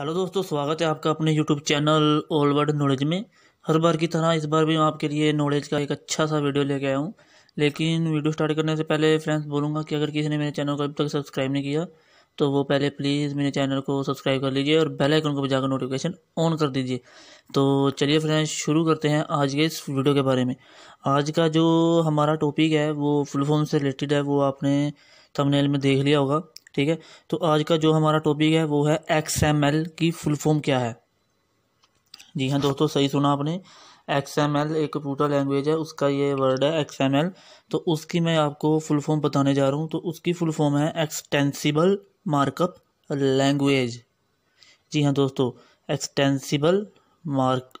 hello دوستو سواگت ہے آپ کا اپنے یوٹیوب چینل اول ورڈ نالج میں ہر بار کی طرح اس بار بھی میں آپ کے لیے نالج کا ایک اچھا سا ویڈیو لے کے آیا ہوں لیکن ویڈیو سٹارٹ کرنے سے پہلے فرینڈس بولوں گا کہ اگر کسی نے میرے چینل کو اب تک سبسکرائب نہیں کیا تو وہ پہلے پلیز میرے چینل کو سبسکرائب کر لیجئے اور بیل آئکن کو بجا کر نوٹیفیکیشن آن کر دیجئے تو چلیے فرینڈس شروع کرتے ہیں آج کے اس ویڈیو کے بارے میں آج کا جو ہمارا ٹاپک ہے وہ فارم سے ریلیٹڈ ہے وہ آپ نے تھمنیل میں دیکھ لیا ہوگا ٹھیک ہے تو آج کا جو ہمارا ٹاپک ہے وہ ہے ایکس ایم ایل کی فل فارم کیا ہے جی ہاں دوستو صحیح سنا آپ نے ایکس ایم ایل ایک کمپیوٹر لینگویج ہے اس کا یہ ورڈ ہے ایکس ایم ایل تو اس کی میں آپ کو فل فارم بتانے جا رہا ہوں تو اس کی فل فارم ہے ایکسٹینسیبل مارک اپ لینگویج جی ہاں دوستو ایکسٹینسیبل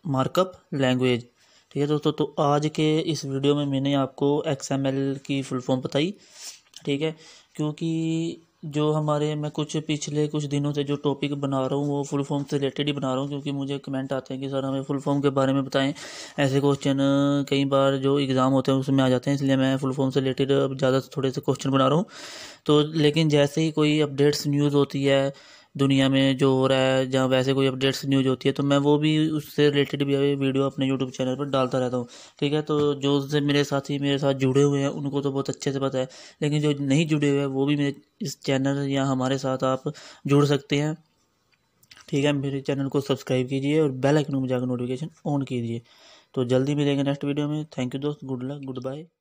مارک اپ لینگویج ٹھیک ہے دوستو تو آج کے اس ویڈیو میں میں نے آپ کو ایکس ایم ایل کی فل فارم بتائی ٹھیک ہے کیونکہ جو ہمارے میں کچھ پچھلے کچھ دنوں سے جو ٹاپک بنا رہا ہوں وہ فل فارم سے ریلیٹڈ ہی بنا رہا ہوں کیونکہ مجھے کمنٹ آتے ہیں کہ سر ہمیں فل فارم کے بارے میں بتائیں ایسے کوشچن کئی بار جو اگزام ہوتے ہیں اس میں آ جاتے ہیں اس لیے میں فل فارم سے ریلیٹڈ زیادہ تھوڑے سے کوشچن بنا رہا ہوں تو لیکن جیسے ہی کوئی اپڈیٹس نیوز ہوتی ہے دنیا میں جو ہو رہا ہے جہاں ویسے کوئی اپڈیٹس نیوز ہوتی ہے تو میں وہ بھی اس سے ریلیٹڈ بھی ویڈیو اپنے یوٹیوب چینل پر ڈالتا رہتا ہوں ٹھیک ہے تو جو سے میرے ساتھ ہی میرے ساتھ جڑے ہوئے ہیں ان کو تو بہت اچھے سے پتہ ہے لیکن جو نہیں جڑے ہوئے ہیں وہ بھی میرے اس چینل یا ہمارے ساتھ آپ جڑ سکتے ہیں ٹھیک ہے میرے چینل کو سبسکرائب کیجیے اور بیل آئکن میں جا کے نوٹیفیکیشن آن کیجیے تو جلدی ملیں گے نیکسٹ ویڈیو میں تھینک یو دوست گڈ لک گڈ بائے